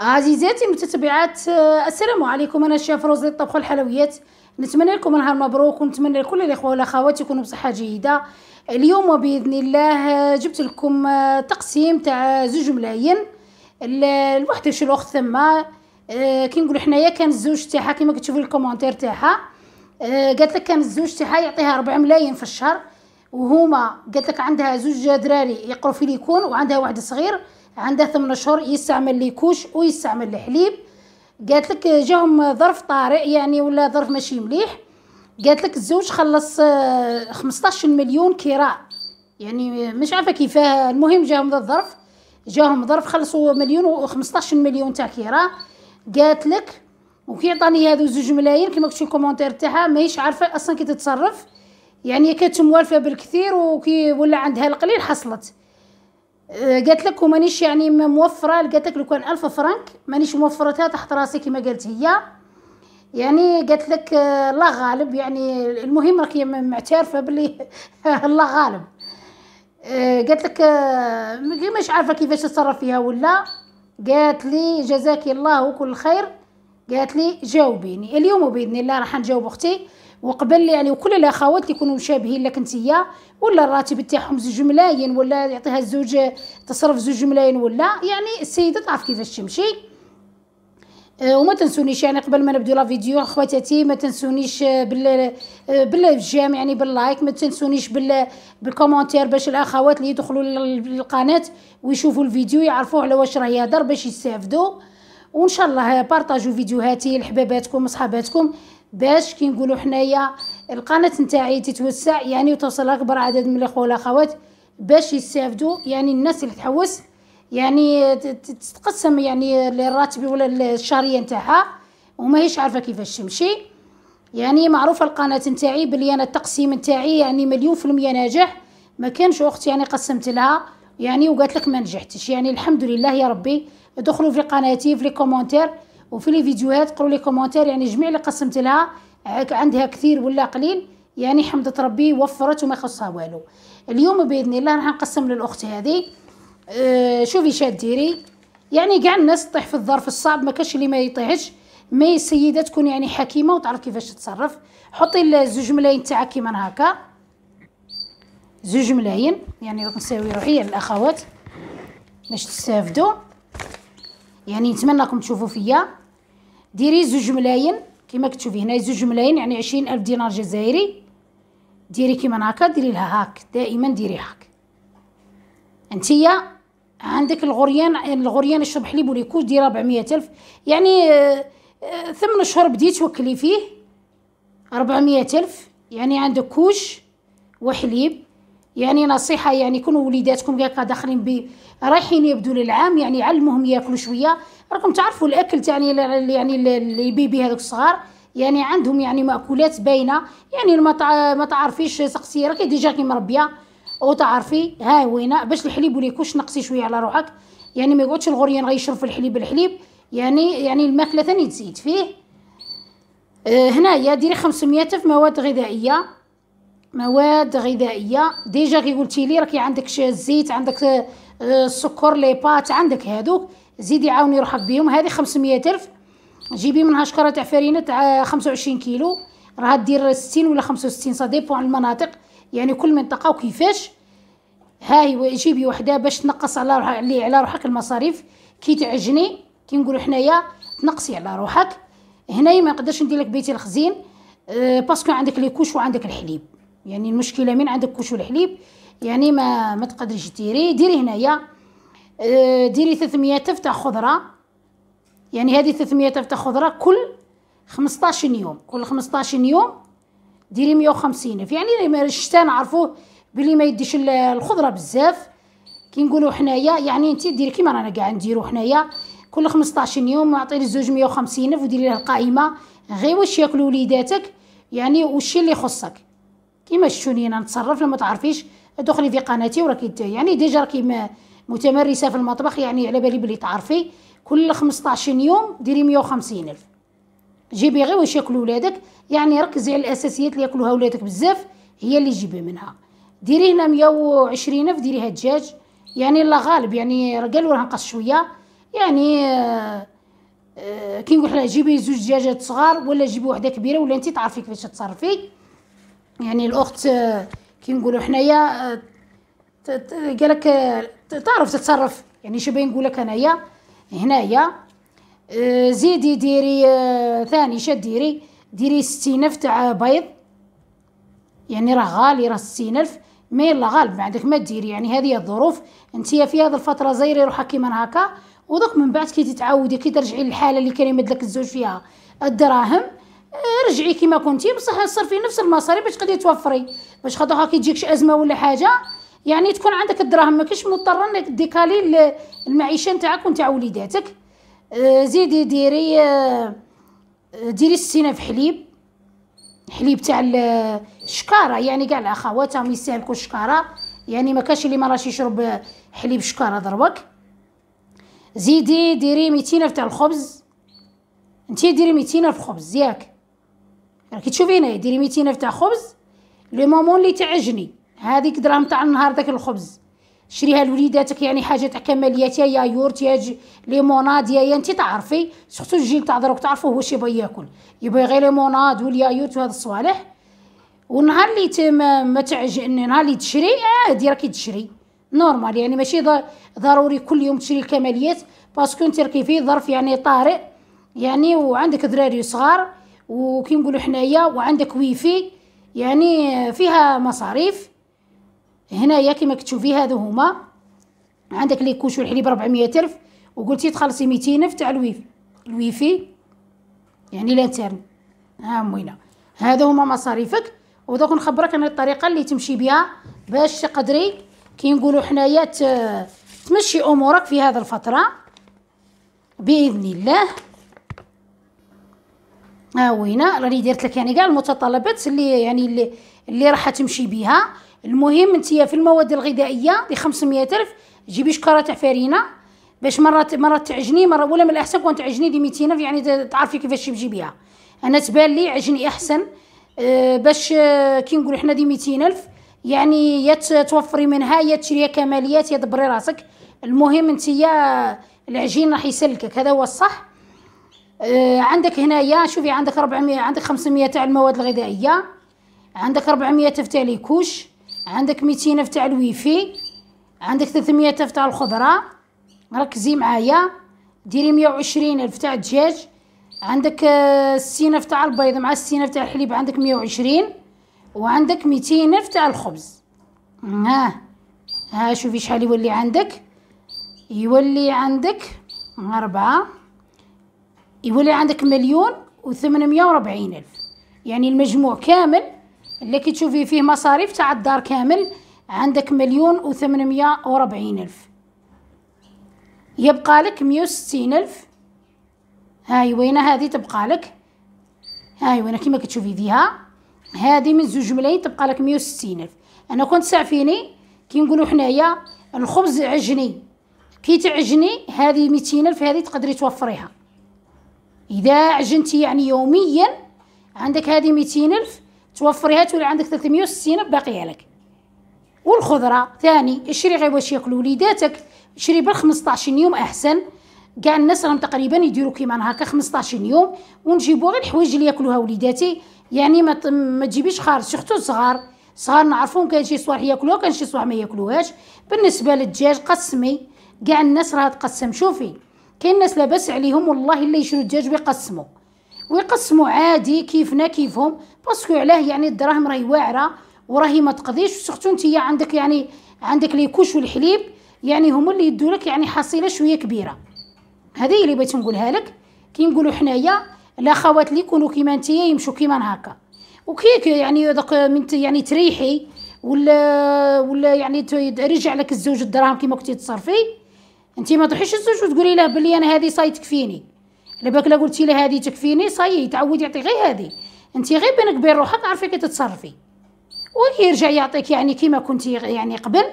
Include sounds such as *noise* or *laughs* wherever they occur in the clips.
عزيزاتي متتبعات آه، السلام عليكم انا الشيف روز للطبخ والحلويات نتمنى لكم نهار مبروك ونتمنى لكل الاخوه والاخوات يكونوا بصحه جيده اليوم باذن الله آه، جبت لكم آه، تقسيم تاع زوج ملاين الوحده شي الاخت ثما كي نقولوا حنايا كان الزوج تاعها كما كتشوفوا الكومونتير تاعها قالت لك كان الزوج تاعها يعطيها 4 ملاين في الشهر وهما قالت لك عندها زوج دراري يقروا في ليكون وعندها واحد صغير عندها 8 شهور يستعمل لي كوش ويستعمل الحليب قالت لك جاهم ظرف طارئ يعني ولا ظرف ماشي مليح قالت لك الزوج خلص 15 آه، مليون كراء يعني مش عارفه كيفاه المهم جاهم ذا الظرف جاهم ظرف خلصوا مليون و15 مليون تاع كراء قالت لك وكي عطاني هادو زوج ملايين كيما قلت الكومونتير تاعها ماهيش عارفه اصلا كي تتصرف يعني كانت موالفه بالكثير وكي ولا عندها القليل حصلت قالت لك ومانيش يعني موفره قالت لك لو كان ألف فرنك مانيش موفرتها تحت راسي كما قالت هي يعني قالت لك الله غالب يعني المهم راك معترفه بلي *laughs* الله غالب آه، آه، قالت لك مش عارفه كيفاش تصرف فيها ولا قالت لي جزاك الله كل خير قالت لي جاوبيني اليوم باذن الله راح نجاوب اختي وقبل يعني وكل الاخوات اللي يكونوا مشابهين لك انت ولا الراتب تاعهم زوج ملاين ولا يعطيها الزوج تصرف زوج ملاين ولا يعني السيده تعرف كيفاش تمشي آه، وما تنسونيش يعني قبل ما نبدو لا فيديو خواتاتي ما تنسونيش آه، بال آه، بالجام يعني باللايك ما تنسونيش بال بالكومونتير باش الاخوات اللي يدخلوا للقناه ويشوفوا الفيديو يعرفوا على واش راه يهضر باش يستافدوا وان شاء الله بارطاجوا فيديوهاتي لحباباتكم وصحاباتكم باش كي نقولوا حنايا القناه نتاعي تتوسع يعني وتوصل اكبر عدد من الاخوه والاخوات باش يستافدوا يعني الناس اللي تحوس يعني تتقسم يعني الراتب ولا الشهريه نتاعها وماهيش عارفه كيفاش تمشي يعني معروفه القناه نتاعي بلي انا التقسيم نتاعي يعني مليون في المية ناجح ما كانش اختي يعني قسمت لها يعني وقالت لك ما نجحتش يعني الحمد لله يا ربي ادخلوا في قناتي في لي كومونتير وفي لي فيديوهات قولوا لي كومونتير يعني جميع اللي قسمت لها عندها كثير ولا قليل يعني حمدة ربي وفرت وما خصها والو اليوم باذن الله راح نقسم للاخت هذه آه، شوفي شاد ديري يعني كاع الناس تطيح في الظرف الصعب ما كاش اللي ما يطيحش مي السيده تكون يعني حكيمه وتعرف كيفاش تتصرف حطي الزوج ملايين تاعك كيما هكا زوج ملايين يعني راك نساوي روحي الاخوات باش تستافدوا يعني نتمنىكم تشوفوا فيا ديري زوج ملاين كما كتشوفي هنا زوج ملاين يعني عشرين ألف دينار جزائري ديري كيما هاكا ديري لها هاك دائما ديري هاك انتيا عندك الغريان الغريان يشرب حليب وليكوش ديري ربعمية ألف يعني آه، ثمن أشهر بديت توكلي فيه ربعمية ألف يعني عندك كوش وحليب يعني نصيحه يعني كونوا وليداتكم كاع داخلين ب رايحين يبدو للعام يعني علموهم ياكلوا شويه راكم تعرفوا الاكل تاعني يعني البيبي هذوك الصغار يعني عندهم يعني ماكولات باينه يعني ما تعرفيش سقسي راكي ديجا كي مربيه وتعرفي ها وينه باش الحليب ولا يكونش نقصي شويه على روحك يعني ما يقعدش الغريان غيشرب في الحليب الحليب يعني يعني الماكله ثاني تزيد فيه آه، هنايا ديري 500 في مواد غذائيه مواد غذائيه ديجا كي قلتي لي راكي عندك الزيت عندك السكر آه، لي بات عندك هادوك زيدي عاوني روحك بهم هذه 500 الف جيبي منها شكره تاع فرينه تاع 25 كيلو راه دير 60 ولا 65 سا ديبون على المناطق يعني كل منطقه وكيفاش هاي جيبي وحده باش تنقص على روحك على روحك المصاريف كي تعجني كي نقولوا حنايا تنقصي على روحك هنايا ما نقدرش ندير لك بيتي الخزين أه باسكو عندك لي كوش وعندك الحليب يعني المشكله من عندك كوشو الحليب يعني ما ما تقدريش ديري ديري هنايا آه، ديري 300 تاع خضره يعني هذه 300 تاع خضره كل 15 يوم كل 15 يوم ديري 150 الف يعني الشتاء نعرفوه بلي ما يديش الخضره بزاف كي نقولوا حنايا يعني انت ديري كيما رانا كاع نديرو حنايا كل 15 يوم عطي لي زوج 150 الف وديري له القائمه غير واش ياكلوا وليداتك يعني وش اللي يخصك كيما الشوني انا نتصرف لما تعرفيش دخلي في قناتي وراكي يعني ديجا راكي متمرسه في المطبخ يعني على بالي بلي تعرفي كل 15 يوم ديري 150 الف جيبي غير واش ياكلوا ولادك يعني ركزي على الاساسيات اللي ياكلوها ولادك بزاف هي اللي جيبي منها ديري هنا 120 الف ديريها دجاج يعني الله غالب يعني قالوا راه نقص شويه يعني آه، آه، كي نقول جيبي زوج دجاجات صغار ولا جيبي وحده كبيره ولا انت تعرفي كيفاش تصرفي يعني الاخت آه، كي نقولوا حنايا آه، قالك آه، تعرف تتصرف يعني شو نقول نقولك انايا هنايا زيدي ديري ثاني شديري ديري ستين الف تاع بيض يعني راه غالي راه ستين الف ما يلا غالب ما عندك ما ديري يعني هذه الظروف انت في هذه الفتره زيري روحك كيما هكا ودوك من بعد كي تتعودي كي ترجعي للحاله اللي كان يمد لك الزوج فيها الدراهم رجعي كما كنتي بصح صرفي نفس المصاري باش تقدري توفري باش خاطر هاكي تجيكش ازمه ولا حاجه يعني تكون عندك الدراهم ماكش مضطر انك ديكالي المعيشه نتاعك ونتاع وليداتك آه، زيدي ديري آه، ديري السينه في حليب حليب تاع الشكاره يعني كاع الاخوات راهم يستهلكوا الشكاره يعني ما كاش اللي ما راش يشرب حليب شكاره ضربك زيدي ديري 200 تاع الخبز انتي ديري 200 الف خبز ياك راكي تشوفين هنا ديري 200 الف تاع خبز لو مومون اللي تعجني هذيك دراهم تاع النهار داك الخبز شريها لوليداتك يعني حاجه تاع كماليات يا يايورت يا ليموناد يا انت تعرفي سورتو الجيل تاع دروك تعرفوا واش يبغي ياكل يبغي غير ليموناد واليايورت وهاد الصوالح ونهار اللي ما تعجن نهار اللي تشري عادي آه، راكي تشري نورمال يعني ماشي ضروري كل يوم تشري الكماليات باسكو انت راكي في ظرف يعني طارئ يعني وعندك دراري صغار وكي نقولوا حنايا وعندك ويفي يعني فيها مصاريف هنايا كما كتشوفي هادو هما عندك لي كوش والحليب 400 الف وقلتي تخلصي 200 الف تاع الويف الويفي يعني لانترن ها موينه هادو هما مصاريفك ودوك نخبرك انا الطريقه اللي تمشي بها باش تقدري كي نقولوا حنايا تمشي امورك في هذه الفتره باذن الله ها هو هنا راني درت لك يعني كاع المتطلبات اللي يعني اللي, اللي راح تمشي بها المهم انت في المواد الغذائيه ب 500 الف جيبي شكاره تاع فرينه باش مرات مرات تعجني مره ولا من الاحسن كون تعجني دي 200 الف يعني تعرفي كيفاش بها انا تبان لي عجني احسن أه باش آه، كي نقولوا حنا دي 200 الف يعني يا توفري منها يا تشريها كماليات يا دبري راسك المهم انت العجين راح يسلكك هذا هو الصح آه، عندك هنايا شوفي عندك 400 عندك 500 تاع المواد الغذائيه عندك 400 تاع لي عندك 200 تاع الويفي عندك 300 تاع الخضره ركزي معايا ديري 120 الف تاع الدجاج عندك 60 آه، تاع البيض مع 60 تاع الحليب عندك 120 وعندك 200 الف تاع الخبز ها ها شوفي شحال يولي عندك يولي عندك 4 يولي عندك مليون و وربعين ألف يعني المجموع كامل اللي كي تشوفي فيه مصاريف تاع الدار كامل عندك مليون و وربعين ألف يبقى لك مية وستين ألف هاي وين هذه تبقى لك هاي وين كيما كتشوفي ديها هذه من زوج ملايين تبقى لك مية وستين ألف أنا كنت تعرفيني كي نقولوا حنايا الخبز عجني كي تعجني هذه ميتين ألف هذه تقدري توفريها إذا عجنتي يعني يوميا عندك هذه 200 ألف توفريها تولي عندك 360 باقية لك والخضرة ثاني اشري غير واش ياكلوا وليداتك شري بال 15 يوم أحسن كاع الناس راهم تقريبا يديروا كيما هكا 15 يوم ونجيبوا غير الحوايج اللي ياكلوها وليداتي يعني ما تجيبيش خارج سيختو الصغار صغار نعرفهم كاين شي صوالح ياكلوها كاين شي صوالح ما ياكلوهاش بالنسبه للدجاج قسمي كاع الناس راها تقسم شوفي كاين ناس لاباس عليهم والله الا يشرو الدجاج ويقسمو ويقسمو عادي كيفنا كيفهم باسكو علاه يعني الدراهم راهي واعره وراهي ما تقضيش سورتو انت عندك يعني عندك لي كوش والحليب يعني هما اللي يدوا لك يعني حصيله شويه كبيره هذه اللي بغيت نقولها لك كي نقولوا حنايا لا خوات اللي يكونوا كيما نتيا يمشوا كيما هكا وكيك يعني داك من يعني تريحي ولا ولا يعني يرجع لك الزوج الدراهم كيما كنتي تصرفي انت ما تروحيش للزوج وتقولي له بلي انا هذه صاي تكفيني على بالك لا قلتي له هذه تكفيني صاي يتعود يعطي غير هذه انت غير بينك بين روحك عارفه كي تتصرفي ويرجع يعطيك يعني كيما كنتي يعني قبل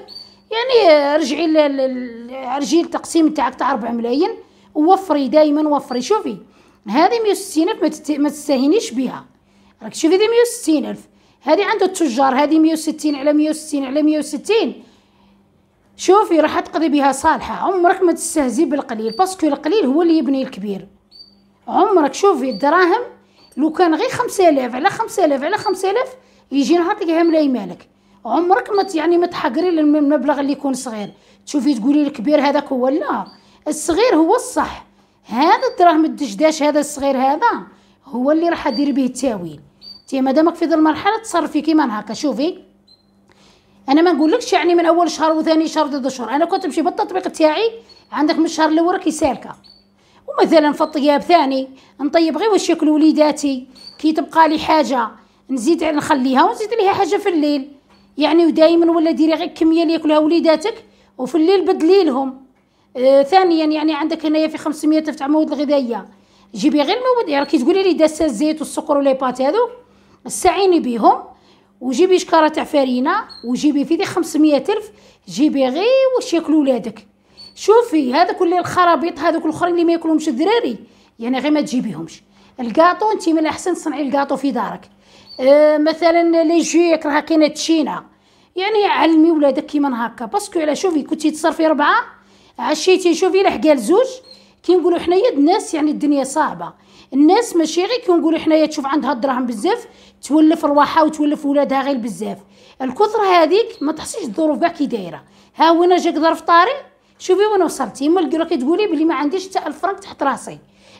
يعني رجعي رجعي التقسيم تاعك تاع 4 ملايين ووفري دائما وفري شوفي هذه 160 الف ما تستهينيش بها راك تشوفي دي 160 الف هذه عند التجار هذه 160 على 160 على 160 شوفي راح تقضي بها صالحة عمرك ما تستهزي بالقليل باسكو القليل هو اللي يبني الكبير عمرك شوفي الدراهم لو كان غير خمسة آلاف على خمسة آلاف على خمسة آلاف يجي نهار تلقاها ملاي مالك عمرك ما يعني ما تحقري للمبلغ اللي يكون صغير تشوفي تقولي الكبير هذاك هو لا الصغير هو الصح هذا الدراهم الدشداش هذا الصغير هذا هو اللي راح ديري به التاويل انت مادامك في ذي المرحله تصرفي كيما هكا شوفي انا ما نقولكش يعني من اول شهر وثاني شهر ثلاث شهور انا كنت نمشي بالتطبيق تاعي عندك من الشهر الاول راكي سالكه ومثلا في الطياب ثاني نطيب غير واش ياكلوا وليداتي كي تبقى لي حاجه نزيد نخليها ونزيد ليها حاجه في الليل يعني ودائما ولا ديري غير كميه اللي ياكلها وليداتك وفي الليل بدلي لهم آه ثانيا يعني عندك هنايا في 500 تاع المواد الغذائيه جيبي غير المواد يعني كي تقولي لي داسه الزيت والسكر ولي بات هذو استعيني بيهم وجيبي شكاره تاع فرينه وجيبي فيدي 500 الف جيبي غير واش ياكلوا ولادك شوفي هذا اللي الخرابيط هذوك الاخرين اللي ما ياكلهمش الدراري يعني غير ما تجيبيهمش الكاطو انت من الاحسن تصنعي الكاطو في دارك اه مثلا لي جوي يكره كاينه تشينا يعني علمي ولادك كيما هكا باسكو على شوفي كنتي تصرفي ربعه عشيتي شوفي لحقال زوج كي نقولوا حنايا الناس يعني الدنيا صعبه الناس ماشي غير كنقولوا حنايا تشوف عندها الدراهم بزاف تولف رواحها وتولف ولادها غير بزاف الكثر هذيك ما تحسيش الظروف كاع كي دايره ها وين جاك ظرف طاري شوفي وين وصلتي يما راه كتقولي بلي ما عنديش حتى 1000 فرنك تحت راسي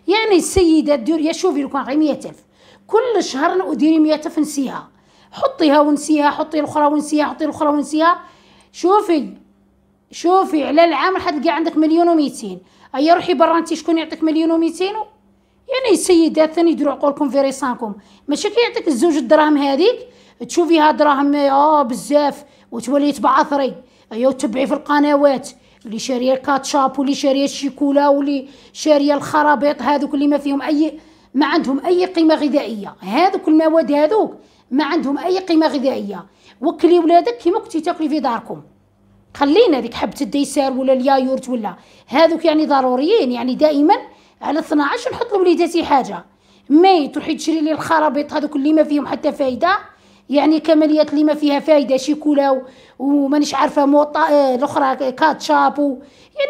يعني السيده دير يا شوفي لو كان غير 100000 كل شهر نديري 100000 نسيها حطيها ونسيها حطي الاخرى ونسيها حطي الاخرى ونسيها شوفي شوفي على العام راح تلقى عندك مليون و200 هيا روحي برا انت شكون يعطيك مليون و200 كاين السيدات ثاني يديروا عقولكم في ريسانكم ماشي كيعطيك الزوج الدراهم هذيك تشوفيها دراهم اه بزاف وتولي تبعثري ايوا وتبعي في القنوات اللي شاريه الكاتشاب واللي شاريه الشيكولا واللي شاريه الخرابيط هذوك اللي ما فيهم اي ما عندهم اي قيمه غذائيه هذوك المواد هذوك ما عندهم اي قيمه غذائيه وكلي ولادك كيما كنتي تاكلي في داركم خلينا ديك حبه الديسار ولا اليايورت ولا هذوك يعني ضروريين يعني دائما على 12 نحط لوليداتي حاجه مي تروحي تشري لي الخرابيط هذوك اللي ما فيهم حتى فايده يعني كماليات اللي ما فيها فايده شيكولا ومانيش عارفه موطا آه، الاخرى كاتشاب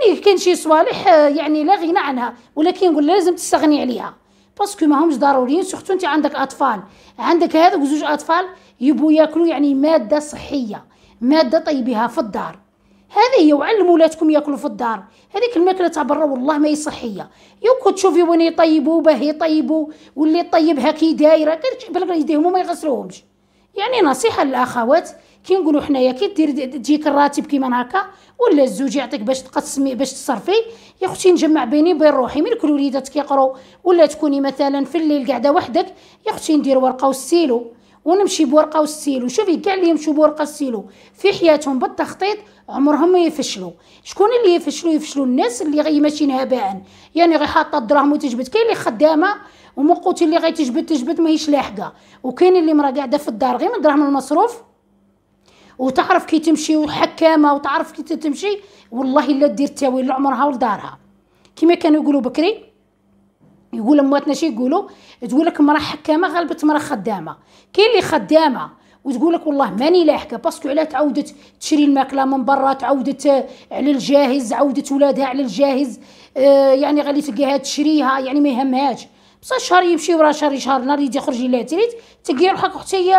يعني كاين شي صوالح آه، يعني لا غنى عنها ولكن نقول لازم تستغني عليها باسكو ماهمش ضروريين سورتو انت عندك اطفال عندك هذوك زوج اطفال يبوا ياكلوا يعني ماده صحيه ماده طيبها في الدار هذه هي وعلم ولادكم ياكلوا في الدار هذيك الماكله تاع برا والله ما هي صحيه يوك تشوفي وين يطيبوا باه يطيبوا واللي يطيبها كي دايره غير لك يديهم وما يغسلوهمش يعني نصيحه للاخوات كي نقولوا حنايا كي دير تجيك الراتب كيما هكا ولا الزوج يعطيك باش تقسمي باش تصرفي يا اختي نجمع بيني وبين روحي من كل وليداتك يقراو ولا تكوني مثلا في الليل قاعده وحدك يا اختي ندير ورقه وستيلو ونمشي بورقه وستيلو شوفي كاع اللي يمشوا بورقه وستيلو في حياتهم بالتخطيط عمرهم ما يفشلوا شكون اللي يفشلوا يفشلوا الناس اللي غي ماشيين هباء يعني غي حاطه الدراهم وتجبد كاين اللي خدامه ومقوت اللي غي تجبد تجبد ماهيش لاحقه وكاين اللي مرا قاعده في الدار غير من دراهم المصروف وتعرف كي تمشي وحكامه وتعرف كي تمشي والله الا دير التاويل لعمرها ولدارها كما كانوا يقولوا بكري يقول مواتنا شي يقولوا تقول لك مراه حكامه غلبت مراه خدامه كاين اللي خدامه وتقول لك والله ماني لاحقه باسكو علاه تعودت تشري الماكله من برا تعودت على الجاهز عودت ولادها على الجاهز آه، يعني غادي تلقاها تشريها يعني ما يهمهاش بصح شهر يمشي ورا شهر شهر نهار يجي يخرج لها تريد تلقي روحك حتى هي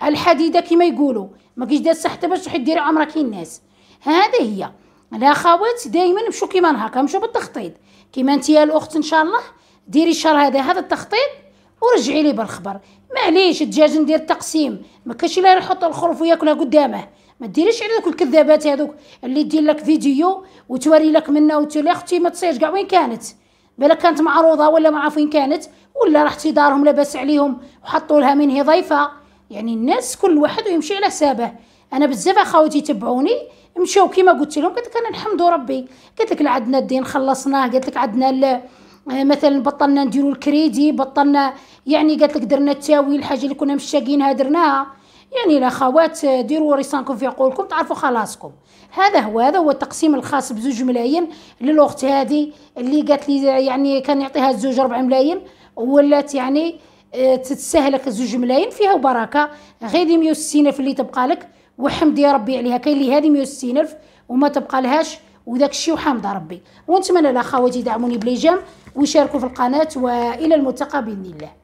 على الحديده كما يقولوا ما كاينش داز حتى باش تروحي ديري عمرك الناس هذا هي الاخوات دائما مشوا كيما هكا مشوا بالتخطيط كيما انت يا الاخت ان شاء الله ديري الشهر هذا هذا التخطيط ورجعي لي بالخبر معليش الدجاج ندير تقسيم ما كاينش اللي يحط الخروف وياكلها قدامه ما ديريش على دوك الكذابات هذوك اللي دير لك فيديو وتوري لك منه يا اختي ما تصيرش كاع وين كانت بالك كانت معروضه ولا ما عارف وين كانت ولا راحتي دارهم لاباس عليهم وحطوا لها من هي ضيفه يعني الناس كل واحد ويمشي على حسابه انا بزاف اخواتي تبعوني مشاو كيما قلت لهم قلت لك انا الحمد ربي قلت لك عندنا الدين خلصناه قلت لك عندنا آه، مثلا بطلنا نديرو الكريدي بطلنا يعني قالت لك درنا التاويل الحاجه اللي كنا مشتاقينها درناها يعني الاخوات آه، ديروا ريسانكم في عقولكم تعرفوا خلاصكم هذا هو هذا هو التقسيم الخاص بزوج ملايين للاخت هذه اللي قالت لي يعني كان يعطيها الزوج 4 ملايين ولات يعني آه، تتسهلك زوج ملايين فيها وبركه غير 160 الف اللي تبقى لك وحمد يا ربي عليها كاين اللي هذه 160 الف وما تبقى لهاش وداك الشيء وحامد ربي ونتمنى الاخوات يدعموني بلي جيم ويشاركوا في القناه والى الملتقى باذن الله